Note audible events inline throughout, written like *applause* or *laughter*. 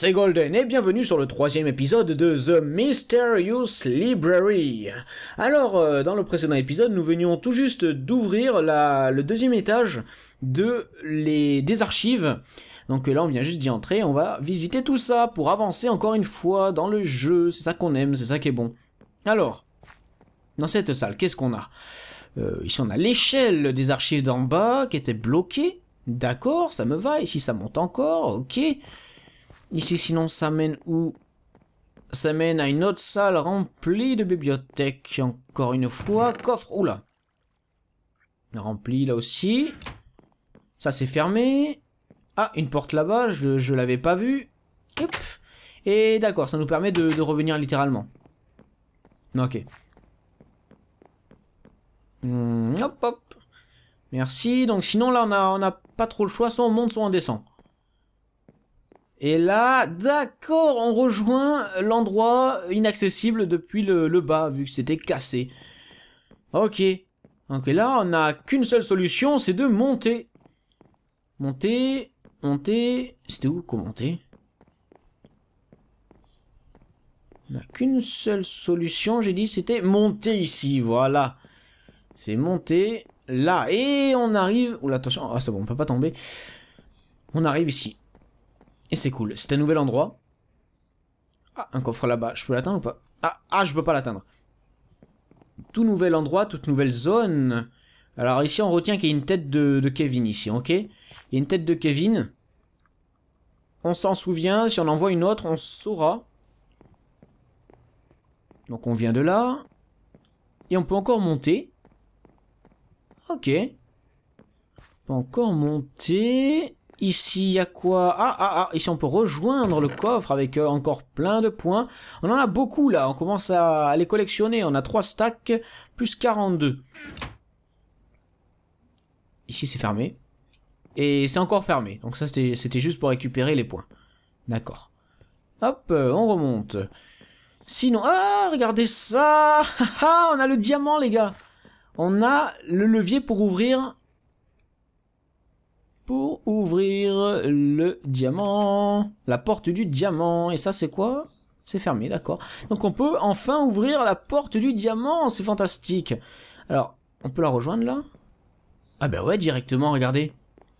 c'est Golden et bienvenue sur le troisième épisode de The Mysterious Library. Alors, euh, dans le précédent épisode, nous venions tout juste d'ouvrir le deuxième étage de les, des archives. Donc là, on vient juste d'y entrer, on va visiter tout ça pour avancer encore une fois dans le jeu. C'est ça qu'on aime, c'est ça qui est bon. Alors, dans cette salle, qu'est-ce qu'on a euh, Ici, on a l'échelle des archives d'en bas qui était bloquée. D'accord, ça me va. Ici, ça monte encore. Ok. Ici, sinon, ça mène où Ça mène à une autre salle remplie de bibliothèques. Encore une fois, coffre. Oula Rempli là aussi. Ça, s'est fermé. Ah, une porte là-bas, je, je l'avais pas vue. Et d'accord, ça nous permet de, revenir littéralement. Ok. Hum, hop, hop. Merci. Donc sinon, là, on n'a on a pas trop le choix. Soit on monte, soit on descend. Et là, d'accord, on rejoint l'endroit inaccessible depuis le, bas, vu que c'était cassé. Ok. Donc là, on n'a qu'une seule solution, c'est de monter. Monter, monter... C'était où qu'on montait On n'a qu'une seule solution, j'ai dit, c'était monter ici, voilà. C'est monter là. Et on arrive... Oula, attention, ah c'est bon, on peut pas tomber. On arrive ici. Et c'est cool. C'est un nouvel endroit. Ah, un coffre là-bas. Je peux l'atteindre ou pas ah. ah, je peux pas l'atteindre. Tout nouvel endroit, toute nouvelle zone. Alors ici, on retient qu'il y a une tête de, de, Kevin ici, ok Il y a une tête de Kevin. On s'en souvient. Si on en voit une autre, on saura. Donc on vient de là. Et on peut encore monter. Ok. On peut encore monter. Ici, il y a quoi Ah, ah, ah, ici on peut rejoindre le coffre avec euh, encore plein de points. On en a beaucoup là, on commence à, les collectionner. On a 3 stacks, plus 42. Ici c'est fermé. Et c'est encore fermé. Donc ça c'était juste pour récupérer les points. D'accord. Hop, euh, on remonte. Sinon, ah, regardez ça *laughs* ah, On a le diamant les gars On a le levier pour ouvrir pour ouvrir le diamant, la porte du diamant. Et ça, c'est quoi C'est fermé, d'accord. Donc on peut enfin ouvrir la porte du diamant, c'est fantastique. Alors, on peut la rejoindre là Ah bah ben ouais, directement, regardez.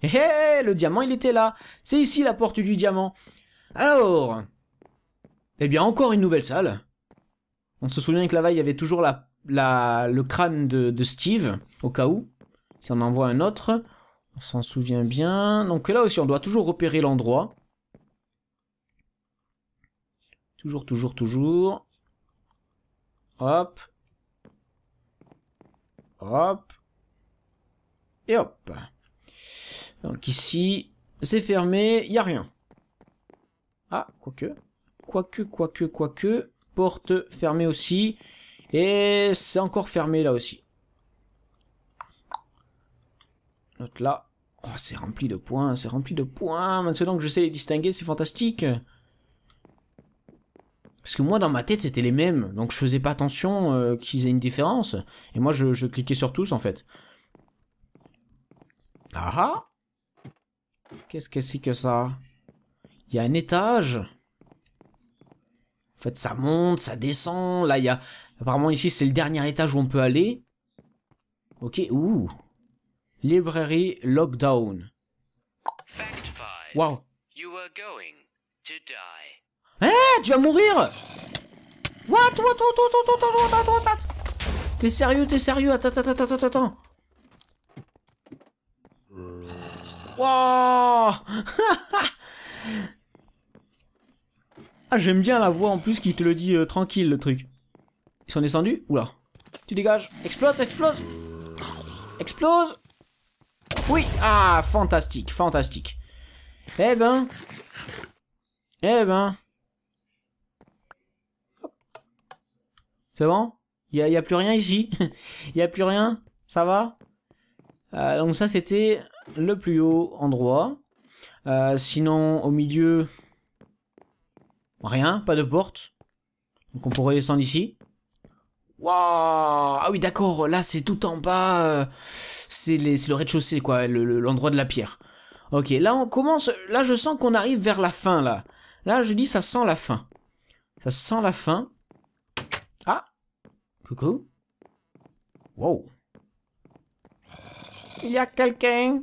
Hé eh, eh, eh, le diamant, il était là. C'est ici la porte du diamant. Alors, eh bien encore une nouvelle salle. On se souvient que là-bas, il y avait toujours le crâne de, de Steve, au cas où, si on en voit un autre. On s'en souvient bien. Donc là aussi, on doit toujours repérer l'endroit. Toujours, toujours, toujours. Hop. Hop. Et hop. Donc ici, c'est fermé, il n'y a rien. Ah, quoique. Quoique, quoique, quoique. Porte fermée aussi. Et c'est encore fermé là aussi. Note là. Oh, c'est rempli de points, c'est rempli de points. Maintenant que je sais les distinguer, c'est fantastique. Parce que moi, dans ma tête, c'était les mêmes. Donc, je faisais pas attention euh, qu'ils aient une différence. Et moi, je, cliquais sur tous, en fait. Ah, ah. Qu'est-ce que c'est que ça Il y a un étage. En fait, ça monte, ça descend. Là, il y a... Apparemment, ici, c'est le dernier étage où on peut aller. Ok, ouh Librairie Lockdown. Wow. Eh, tu vas mourir What, what, what, what, what, what, what, what T'es sérieux, t'es sérieux Attends, attends, attends, attends, attends. Wow *laughs* Ah, j'aime bien la voix en plus qui te le dit euh, tranquille, le truc. Ils sont descendus Oula. Tu dégages. Explose, explose Explose oui Ah, fantastique, fantastique. Eh ben... Eh ben... C'est bon Il n'y a, a, plus rien ici *laughs* Il n'y a plus rien Ça va euh, Donc ça, c'était le plus haut endroit. Euh, sinon, au milieu... Rien, pas de porte. Donc on pourrait descendre ici. Waouh Ah oui, d'accord, là c'est tout en bas. Euh, c'est le rez-de-chaussée, quoi, l'endroit de la pierre. Ok, là on commence. Là je sens qu'on arrive vers la fin, là. Là je dis ça sent la fin. Ça sent la fin. Ah Coucou. Wow. Il y a quelqu'un.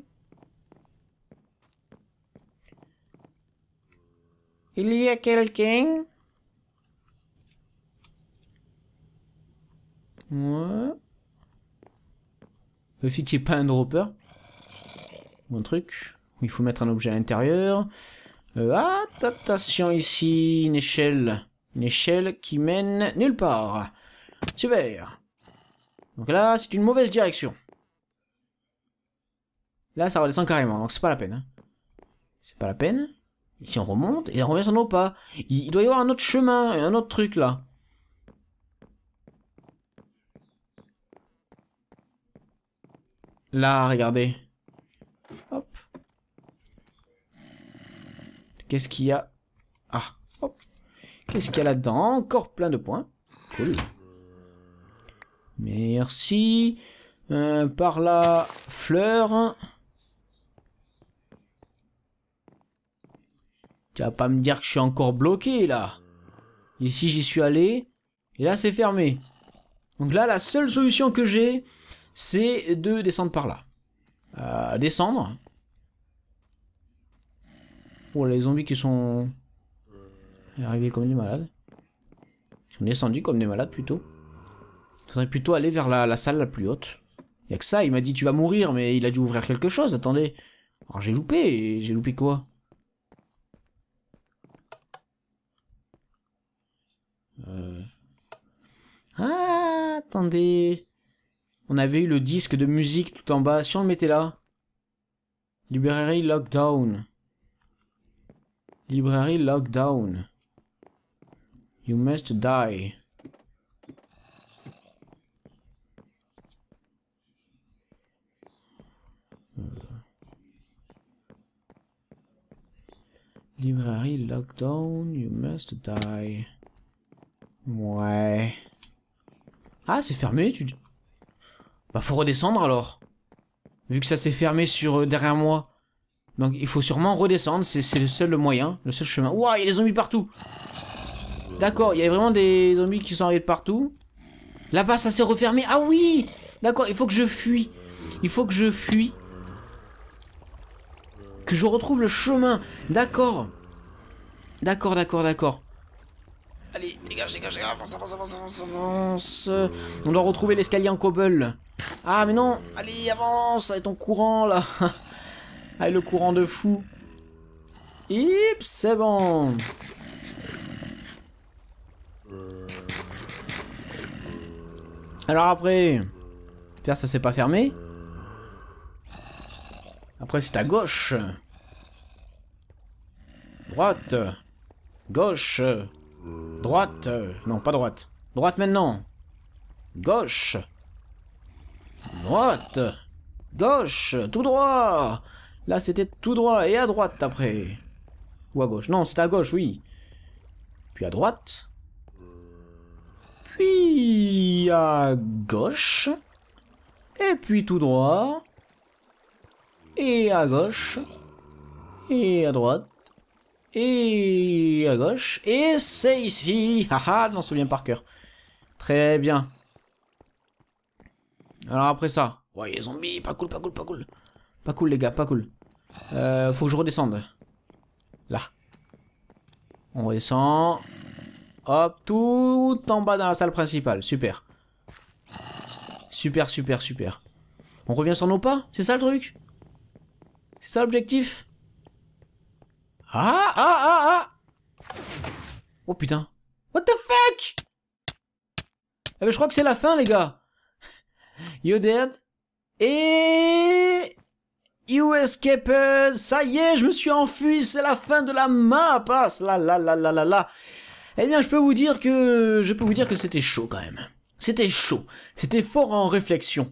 Il y a quelqu'un. Ouais. Le qu'il n'y ait pas un dropper. Bon truc. il faut mettre un objet à l'intérieur. Euh, attention ici, une échelle. Une échelle qui mène nulle part. Super. Donc là, c'est une mauvaise direction. Là, ça redescend carrément, donc c'est pas la peine. Hein. C'est pas la peine. Ici, on remonte et on revient sur nos pas. Il, doit y avoir un autre chemin, un autre truc là. Là, regardez. Hop. Qu'est-ce qu'il y a Ah, hop. Qu'est-ce qu'il y a là-dedans Encore plein de points. Cool. Merci. Euh, par la fleur. Tu vas pas me dire que je suis encore bloqué, là. Ici, j'y suis allé. Et là, c'est fermé. Donc là, la seule solution que j'ai, c'est de descendre par là. Euh, descendre. Oh, les zombies qui sont arrivés comme des malades. Ils sont descendus comme des malades plutôt. Faudrait plutôt aller vers la, salle la plus haute. Y a que ça, il m'a dit tu vas mourir, mais il a dû ouvrir quelque chose, attendez. Alors j'ai loupé, j'ai loupé quoi euh... Ah, attendez. On avait eu le disque de musique tout en bas. Si on le mettait là. Librairie Lockdown. Librairie Lockdown. You must die. Librairie Lockdown, you must die. Ouais. Ah, c'est fermé, tu... Bah faut redescendre alors. Vu que ça s'est fermé sur euh, derrière moi. Donc il faut sûrement redescendre, c'est le seul moyen, le seul chemin. Ouah, il y a des zombies partout D'accord, il y a vraiment des zombies qui sont arrivés de partout. Là-bas, ça s'est refermé. Ah oui D'accord, il faut que je fuis. Il faut que je fuis. Que je retrouve le chemin. D'accord. D'accord, d'accord, d'accord. Allez, dégage, dégage, dégage, avance, avance, avance, avance, avance. On doit retrouver l'escalier en cobble. Ah mais non Allez, avance Avec ton courant, là Allez, *laughs* le courant de fou Hip, c'est bon Alors après... J'espère ça s'est pas fermé. Après c'est à gauche. Droite. Gauche. Droite. Non, pas droite. Droite maintenant. Gauche. Droite Gauche Tout droit Là, c'était tout droit et à droite après. Ou à gauche. Non, c'était à gauche, oui. Puis à droite. Puis à gauche. Et puis tout droit. Et à gauche. Et à droite. Et à gauche. Et c'est ici. *laughs* Haha, je m'en souviens par cœur. Très bien. Alors après ça. Ouais, les zombies, pas cool, pas cool, pas cool. Pas cool, les gars, pas cool. Euh, faut que je redescende. Là. On redescend. Hop, tout en bas dans la salle principale. Super. Super, super, super. On revient sur nos pas C'est ça le truc C'est ça l'objectif Ah, ah, ah, ah Oh putain. What the fuck eh ben, je crois que c'est la fin, les gars. You dead? Et... You escaped! Ça y est, je me suis enfui, c'est la fin de la map! Ah, là, là, là, là, là, Eh bien, je peux vous dire que, je peux vous dire que c'était chaud quand même. C'était chaud. C'était fort en réflexion.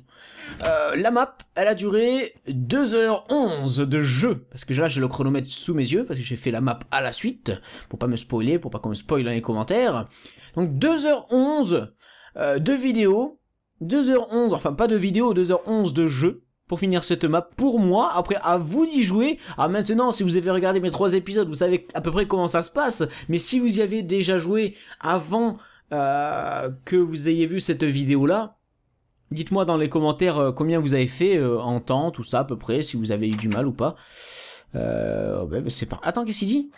Euh, la map, elle a duré 2h11 de jeu, parce que là j'ai le chronomètre sous mes yeux, parce que j'ai fait la map à la suite, pour pas me spoiler, pour pas qu'on me spoil dans les commentaires. Donc 2h11 euh, de vidéo, 2h11, enfin pas de vidéo, 2h11 de jeu pour finir cette map pour moi. Après, à vous d'y jouer. Ah, maintenant, si vous avez regardé mes trois épisodes, vous savez à peu près comment ça se passe. Mais si vous y avez déjà joué avant euh, que vous ayez vu cette vidéo-là, dites-moi dans les commentaires euh, combien vous avez fait euh, en temps, tout ça à peu près, si vous avez eu du mal ou pas. Euh, oh, ben, c'est pas... Attends, qu'est-ce qu'il dit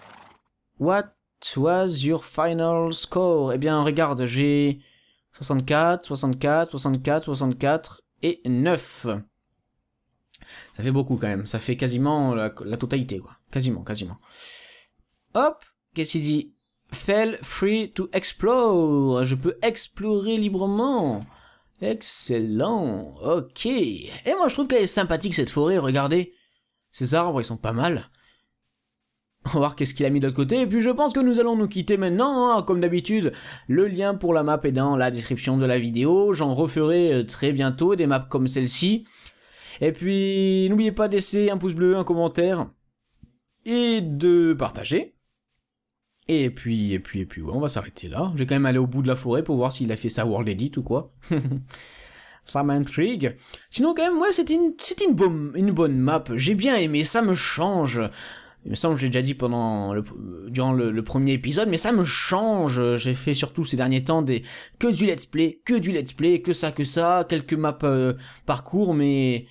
What was your final score Eh bien, regarde, j'ai... 64, 64, 64, 64 et 9. Ça fait beaucoup quand même. Ça fait quasiment la, totalité, quoi. Quasiment, quasiment. Hop, qu'est-ce qu'il dit Fell free to explore. Je peux explorer librement. Excellent. Ok. Et moi, je trouve qu'elle est sympathique, cette forêt. Regardez. Ces arbres, ils sont pas mal. *laughs* On va voir qu'est-ce qu'il a mis de l'autre côté. Et puis je pense que nous allons nous quitter maintenant. Hein. Comme d'habitude, le lien pour la map est dans la description de la vidéo. J'en referai euh, très bientôt des maps comme celle-ci. Et puis n'oubliez pas de laisser un pouce bleu, un commentaire et de partager. Et puis, et puis, et puis, on va s'arrêter là. Je vais quand même aller au bout de la forêt pour voir s'il a fait sa World Edit ou quoi. *laughs* ça m'intrigue. Sinon, quand même, moi c'est une, une bonne map. J'ai bien aimé, ça me change. Il me semble, que j'ai déjà dit pendant le, durant le, premier épisode, mais ça me change. J'ai fait surtout ces derniers temps des que du let's play, que du let's play, que ça, que ça, quelques maps euh, parcours, mais,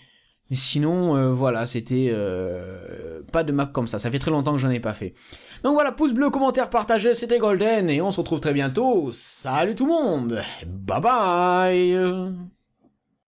mais sinon, euh, voilà, c'était euh, pas de map comme ça. Ça fait très longtemps que j'en ai pas fait. Donc voilà, pouce bleu, commentaire, partagez, c'était Golden, et on se retrouve très bientôt. Salut tout le monde, bye bye.